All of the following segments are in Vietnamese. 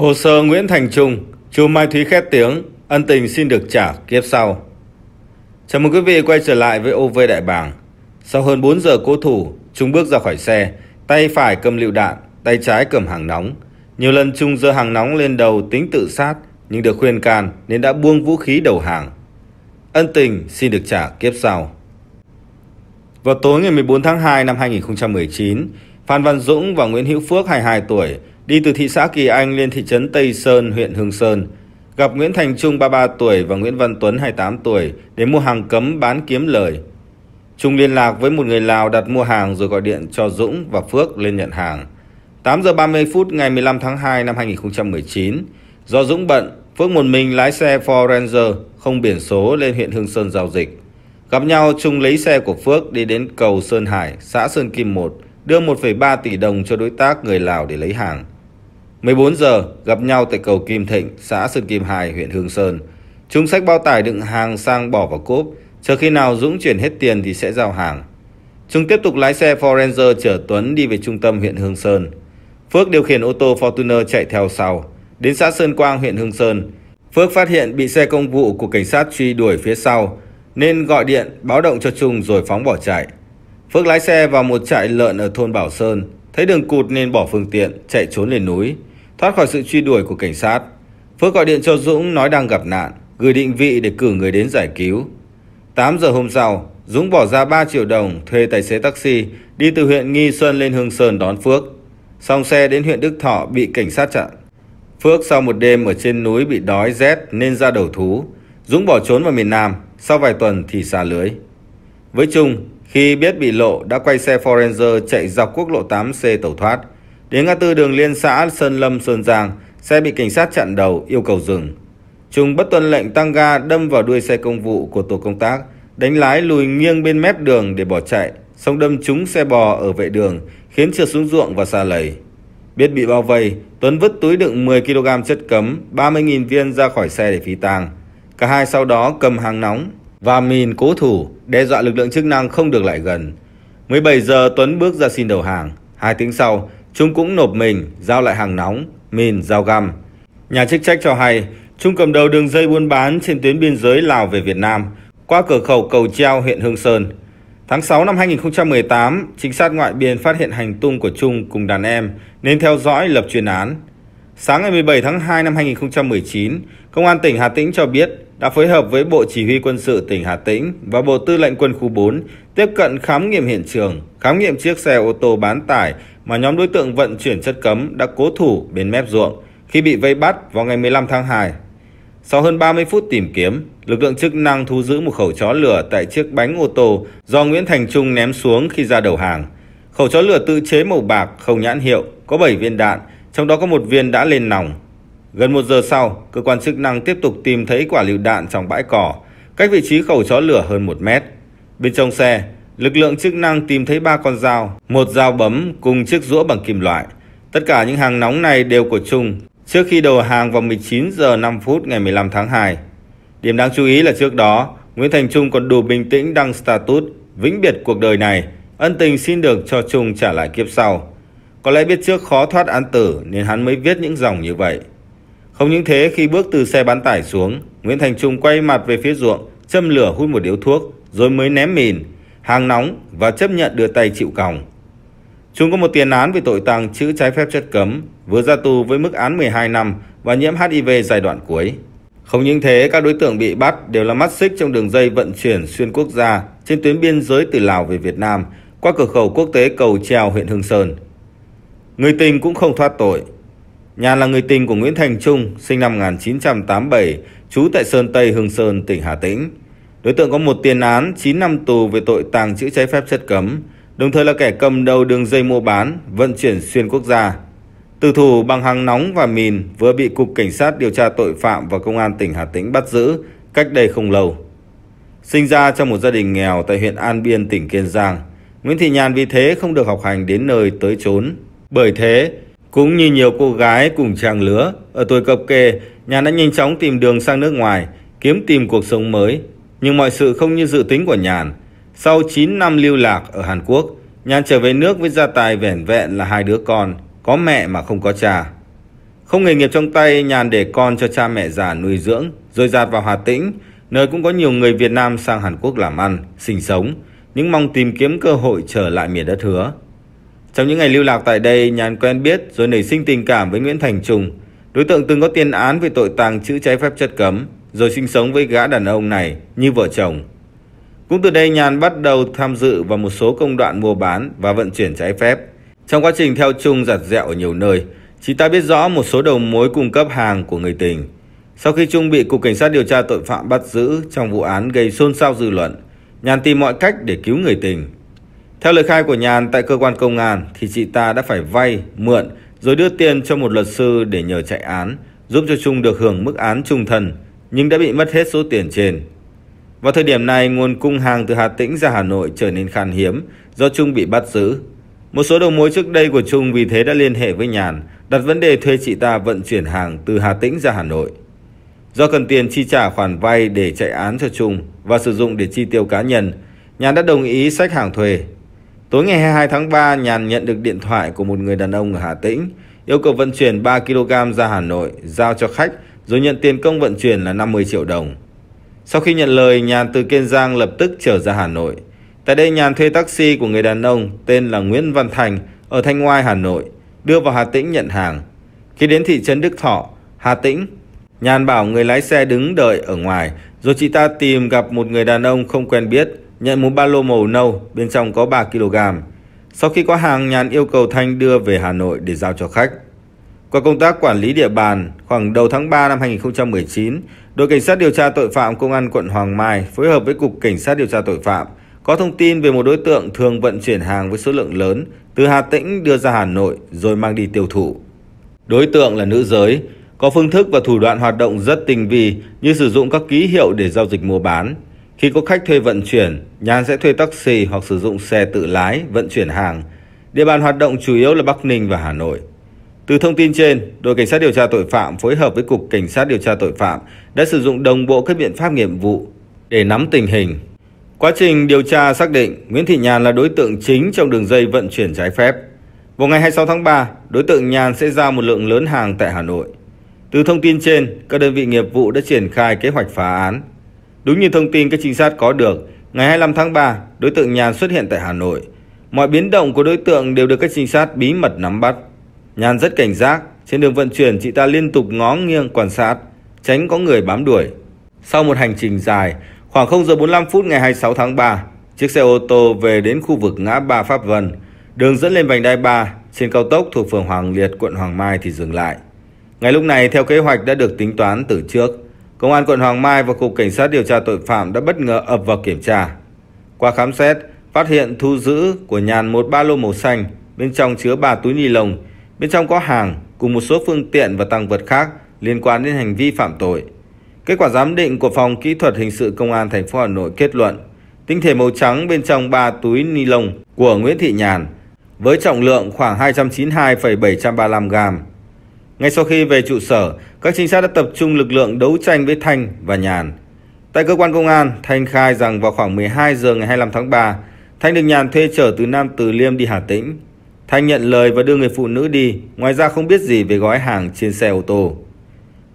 Hồ sơ Nguyễn Thành Trung, chú Mai Thúy khét tiếng, ân tình xin được trả kiếp sau. Chào mừng quý vị quay trở lại với OV Đại Bàng. Sau hơn 4 giờ cố thủ, Trung bước ra khỏi xe, tay phải cầm lựu đạn, tay trái cầm hàng nóng. Nhiều lần Trung giơ hàng nóng lên đầu tính tự sát, nhưng được khuyên can nên đã buông vũ khí đầu hàng. Ân tình xin được trả kiếp sau. Vào tối ngày 14 tháng 2 năm 2019, Phan Văn Dũng và Nguyễn Hữu Phước 22 tuổi đi từ thị xã Kỳ Anh lên thị trấn Tây Sơn, huyện Hương Sơn, gặp Nguyễn Thành Trung 33 tuổi và Nguyễn Văn Tuấn 28 tuổi để mua hàng cấm bán kiếm lời. Trung liên lạc với một người Lào đặt mua hàng rồi gọi điện cho Dũng và Phước lên nhận hàng. 8 giờ 30 phút ngày 15 tháng 2 năm 2019, do Dũng bận, Phước một mình lái xe Ford Ranger không biển số lên huyện Hương Sơn giao dịch. Gặp nhau, Trung lấy xe của Phước đi đến cầu Sơn Hải, xã Sơn Kim 1, đưa 1,3 tỷ đồng cho đối tác người Lào để lấy hàng. 14 giờ gặp nhau tại cầu Kim Thịnh, xã Sơn Kim Hải, huyện Hương Sơn. Chúng sách bao tải đựng hàng sang bỏ vào cốp, chờ khi nào Dũng chuyển hết tiền thì sẽ giao hàng. Chúng tiếp tục lái xe Forenzer chở Tuấn đi về trung tâm huyện Hương Sơn. Phước điều khiển ô tô Fortuner chạy theo sau, đến xã Sơn Quang, huyện Hương Sơn. Phước phát hiện bị xe công vụ của cảnh sát truy đuổi phía sau, nên gọi điện báo động cho Trung rồi phóng bỏ chạy. Phước lái xe vào một trại lợn ở thôn Bảo Sơn, thấy đường cụt nên bỏ phương tiện, chạy trốn lên núi thoát khỏi sự truy đuổi của cảnh sát. Phước gọi điện cho Dũng nói đang gặp nạn, gửi định vị để cử người đến giải cứu. 8 giờ hôm sau, Dũng bỏ ra 3 triệu đồng thuê tài xế taxi đi từ huyện Nghi Xuân lên Hương Sơn đón Phước. Xong xe đến huyện Đức Thọ bị cảnh sát chặn. Phước sau một đêm ở trên núi bị đói rét nên ra đầu thú. Dũng bỏ trốn vào miền Nam, sau vài tuần thì xa lưới. Với Trung, khi biết bị lộ đã quay xe Foranger chạy dọc quốc lộ 8C tẩu thoát, Đến ngã tư đường liên xã Sơn Lâm Sơn Giang, xe bị cảnh sát chặn đầu yêu cầu dừng. Trung bất tuân lệnh tăng ga đâm vào đuôi xe công vụ của tổ công tác, đánh lái lùi nghiêng bên mép đường để bỏ chạy, xong đâm trúng xe bò ở vệ đường, khiến trượt xuống ruộng và xa lầy. Biết bị bao vây, Tuấn vứt túi đựng 10 kg chất cấm, 30.000 viên ra khỏi xe để phi tang. Cả hai sau đó cầm hàng nóng và mìn cố thủ, đe dọa lực lượng chức năng không được lại gần. 17 giờ Tuấn bước ra xin đầu hàng. Hai tiếng sau, Chúng cũng nộp mình, giao lại hàng nóng, mìn, giao găm. Nhà chức trách cho hay, chúng cầm đầu đường dây buôn bán trên tuyến biên giới Lào về Việt Nam qua cửa khẩu Cầu Treo, huyện Hương Sơn. Tháng 6 năm 2018, trinh sát ngoại biên phát hiện hành tung của Trung cùng đàn em nên theo dõi lập chuyên án. Sáng ngày 17 tháng 2 năm 2019, Công an tỉnh Hà Tĩnh cho biết đã phối hợp với Bộ Chỉ huy Quân sự tỉnh Hà Tĩnh và Bộ Tư lệnh Quân khu 4 tiếp cận khám nghiệm hiện trường, khám nghiệm chiếc xe ô tô bán tải mà nhóm đối tượng vận chuyển chất cấm đã cố thủ bên mép ruộng khi bị vây bắt vào ngày 15 tháng 2. Sau hơn 30 phút tìm kiếm, lực lượng chức năng thu giữ một khẩu chó lửa tại chiếc bánh ô tô do Nguyễn Thành Trung ném xuống khi ra đầu hàng. Khẩu chó lửa tự chế màu bạc không nhãn hiệu, có 7 viên đạn, trong đó có một viên đã lên nòng. Gần một giờ sau, cơ quan chức năng tiếp tục tìm thấy quả lựu đạn trong bãi cỏ, cách vị trí khẩu chó lửa hơn 1 mét. Bên trong xe, Lực lượng chức năng tìm thấy ba con dao, một dao bấm cùng chiếc rũa bằng kim loại. Tất cả những hàng nóng này đều của Trung trước khi đầu hàng vào 19 giờ 5 phút ngày 15 tháng 2. Điểm đáng chú ý là trước đó, Nguyễn Thành Trung còn đủ bình tĩnh đăng status vĩnh biệt cuộc đời này, ân tình xin được cho Trung trả lại kiếp sau. Có lẽ biết trước khó thoát án tử nên hắn mới viết những dòng như vậy. Không những thế khi bước từ xe bán tải xuống, Nguyễn Thành Trung quay mặt về phía ruộng, châm lửa hút một điếu thuốc rồi mới ném mìn hàng nóng và chấp nhận đưa tay chịu còng. Chúng có một tiền án về tội tàng trữ trái phép chất cấm, vừa ra tù với mức án 12 năm và nhiễm HIV giai đoạn cuối. Không những thế, các đối tượng bị bắt đều là mắt xích trong đường dây vận chuyển xuyên quốc gia trên tuyến biên giới từ Lào về Việt Nam qua cửa khẩu quốc tế cầu treo huyện Hương Sơn. Người tình cũng không thoát tội. Nhà là người tình của Nguyễn Thành Trung, sinh năm 1987, trú tại Sơn Tây, Hương Sơn, tỉnh Hà Tĩnh. Đối tượng có một tiền án 9 năm tù về tội tàng trữ trái phép chất cấm, đồng thời là kẻ cầm đầu đường dây mua bán, vận chuyển xuyên quốc gia. Từ thủ bằng hàng nóng và mìn vừa bị Cục Cảnh sát điều tra tội phạm và Công an tỉnh Hà Tĩnh bắt giữ cách đây không lâu. Sinh ra trong một gia đình nghèo tại huyện An Biên, tỉnh Kiên Giang, Nguyễn Thị Nhàn vì thế không được học hành đến nơi tới chốn. Bởi thế, cũng như nhiều cô gái cùng trang lứa, ở tuổi cập kê, Nhàn đã nhanh chóng tìm đường sang nước ngoài, kiếm tìm cuộc sống mới, nhưng mọi sự không như dự tính của Nhàn. Sau 9 năm lưu lạc ở Hàn Quốc, Nhàn trở về nước với gia tài vẻn vẹn là hai đứa con, có mẹ mà không có cha. Không nghề nghiệp trong tay, Nhàn để con cho cha mẹ già nuôi dưỡng, rồi dạt vào Hà Tĩnh, nơi cũng có nhiều người Việt Nam sang Hàn Quốc làm ăn, sinh sống, những mong tìm kiếm cơ hội trở lại miền đất hứa. Trong những ngày lưu lạc tại đây, Nhàn quen biết rồi nảy sinh tình cảm với Nguyễn Thành Trung, đối tượng từng có tiền án về tội tàng trữ trái phép chất cấm, rồi sinh sống với gã đàn ông này như vợ chồng. Cũng từ đây Nhàn bắt đầu tham dự vào một số công đoạn mua bán và vận chuyển trái phép. Trong quá trình theo chung giặt dẹo ở nhiều nơi, chị ta biết rõ một số đầu mối cung cấp hàng của người tình. Sau khi Trung bị Cục Cảnh sát điều tra tội phạm bắt giữ trong vụ án gây xôn xao dư luận, Nhàn tìm mọi cách để cứu người tình. Theo lời khai của Nhàn tại cơ quan công an thì chị ta đã phải vay, mượn rồi đưa tiền cho một luật sư để nhờ chạy án, giúp cho Trung được hưởng mức án trung thân nhưng đã bị mất hết số tiền trên. Vào thời điểm này, nguồn cung hàng từ Hà Tĩnh ra Hà Nội trở nên khan hiếm do Trung bị bắt giữ. Một số đầu mối trước đây của Trung vì thế đã liên hệ với Nhàn, đặt vấn đề thuê chị ta vận chuyển hàng từ Hà Tĩnh ra Hà Nội. Do cần tiền chi trả khoản vay để chạy án cho Trung và sử dụng để chi tiêu cá nhân, Nhàn đã đồng ý sách hàng thuê. Tối ngày 22 tháng 3, Nhàn nhận được điện thoại của một người đàn ông ở Hà Tĩnh, yêu cầu vận chuyển 3 kg ra Hà Nội, giao cho khách rồi nhận tiền công vận chuyển là 50 triệu đồng. Sau khi nhận lời, Nhàn từ Kiên Giang lập tức trở ra Hà Nội. Tại đây Nhàn thuê taxi của người đàn ông tên là Nguyễn Văn Thành ở Thanh Oai, Hà Nội, đưa vào Hà Tĩnh nhận hàng. Khi đến thị trấn Đức Thọ, Hà Tĩnh, Nhàn bảo người lái xe đứng đợi ở ngoài, rồi chị ta tìm gặp một người đàn ông không quen biết, nhận một ba lô màu nâu, bên trong có 3 kg. Sau khi có hàng, Nhàn yêu cầu Thanh đưa về Hà Nội để giao cho khách. Qua công tác quản lý địa bàn, khoảng đầu tháng 3 năm 2019, đội cảnh sát điều tra tội phạm công an quận Hoàng Mai phối hợp với cục cảnh sát điều tra tội phạm có thông tin về một đối tượng thường vận chuyển hàng với số lượng lớn từ Hà Tĩnh đưa ra Hà Nội rồi mang đi tiêu thụ. Đối tượng là nữ giới, có phương thức và thủ đoạn hoạt động rất tinh vi như sử dụng các ký hiệu để giao dịch mua bán. Khi có khách thuê vận chuyển, Nhàn sẽ thuê taxi hoặc sử dụng xe tự lái vận chuyển hàng. Địa bàn hoạt động chủ yếu là Bắc Ninh và Hà Nội. Từ thông tin trên, đội cảnh sát điều tra tội phạm phối hợp với cục cảnh sát điều tra tội phạm đã sử dụng đồng bộ các biện pháp nghiệp vụ để nắm tình hình. Quá trình điều tra xác định Nguyễn Thị Nhàn là đối tượng chính trong đường dây vận chuyển trái phép. Vào ngày 26 tháng 3, đối tượng Nhàn sẽ giao một lượng lớn hàng tại Hà Nội. Từ thông tin trên, các đơn vị nghiệp vụ đã triển khai kế hoạch phá án. Đúng như thông tin các trinh sát có được, ngày 25 tháng 3, đối tượng Nhàn xuất hiện tại Hà Nội. Mọi biến động của đối tượng đều được các trinh sát bí mật nắm bắt. Nhàn rất cảnh giác, trên đường vận chuyển chị ta liên tục ngó nghiêng quan sát, tránh có người bám đuổi. Sau một hành trình dài, khoảng 0 giờ 45 phút ngày 26 tháng 3, chiếc xe ô tô về đến khu vực ngã ba Pháp Vân, đường dẫn lên vành đai 3 trên cao tốc thuộc phường Hoàng Liệt, quận Hoàng Mai thì dừng lại. Ngay lúc này, theo kế hoạch đã được tính toán từ trước, Công an quận Hoàng Mai và Cục Cảnh sát điều tra tội phạm đã bất ngờ ập vào kiểm tra. Qua khám xét, phát hiện thu giữ của nhàn một ba lô màu xanh, bên trong chứa ba túi ni lông, Bên trong có hàng cùng một số phương tiện và tăng vật khác liên quan đến hành vi phạm tội. Kết quả giám định của phòng kỹ thuật hình sự công an thành phố Hà Nội kết luận tinh thể màu trắng bên trong 3 túi ni lông của Nguyễn Thị Nhàn với trọng lượng khoảng 292,735 gram. Ngay sau khi về trụ sở, các trinh sát đã tập trung lực lượng đấu tranh với Thanh và Nhàn. Tại cơ quan công an, Thanh khai rằng vào khoảng 12 giờ ngày 25 tháng 3, Thanh được Nhàn thuê trở từ Nam Từ Liêm đi Hà Tĩnh. Thanh nhận lời và đưa người phụ nữ đi, ngoài ra không biết gì về gói hàng trên xe ô tô.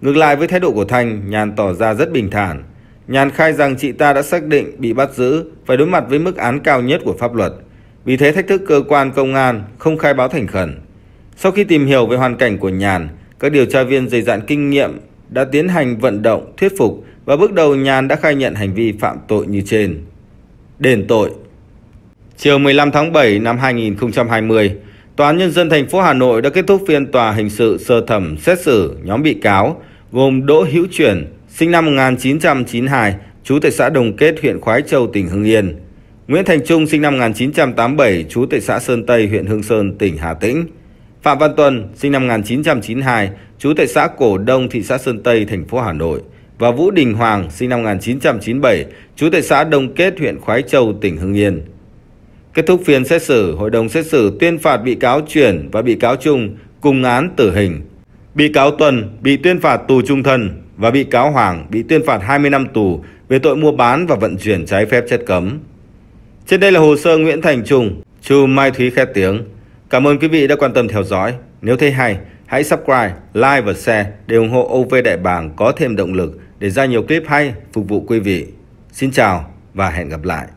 Ngược lại với thái độ của Thanh, Nhàn tỏ ra rất bình thản. Nhàn khai rằng chị ta đã xác định bị bắt giữ, phải đối mặt với mức án cao nhất của pháp luật. Vì thế thách thức cơ quan công an không khai báo thành khẩn. Sau khi tìm hiểu về hoàn cảnh của Nhàn, các điều tra viên dày dạn kinh nghiệm đã tiến hành vận động, thuyết phục và bước đầu Nhàn đã khai nhận hành vi phạm tội như trên. Đền tội Chiều 15 tháng 7 năm 2020, Tòa án Nhân dân thành phố Hà Nội đã kết thúc phiên tòa hình sự sơ thẩm xét xử nhóm bị cáo gồm Đỗ Hữu Chuyển, sinh năm 1992, trú tại xã Đồng Kết, huyện Khoái Châu, tỉnh Hưng Yên, Nguyễn Thành Trung, sinh năm 1987, trú tại xã Sơn Tây, huyện Hương Sơn, tỉnh Hà Tĩnh, Phạm Văn Tuân, sinh năm 1992, trú tại xã Cổ Đông, thị xã Sơn Tây, thành phố Hà Nội và Vũ Đình Hoàng, sinh năm 1997, trú tại xã Đồng Kết, huyện Khoái Châu, tỉnh Hưng Yên. Kết thúc phiên xét xử, hội đồng xét xử tuyên phạt bị cáo Chuyển và bị cáo Trung cùng án tử hình. Bị cáo Tuần bị tuyên phạt tù trung thân và bị cáo Hoàng bị tuyên phạt 20 năm tù về tội mua bán và vận chuyển trái phép chất cấm. Trên đây là hồ sơ Nguyễn Thành Trung, Chu Mai Thúy khét tiếng. Cảm ơn quý vị đã quan tâm theo dõi. Nếu thấy hay, hãy subscribe, like và share để ủng hộ OV Đại Bàng có thêm động lực để ra nhiều clip hay phục vụ quý vị. Xin chào và hẹn gặp lại.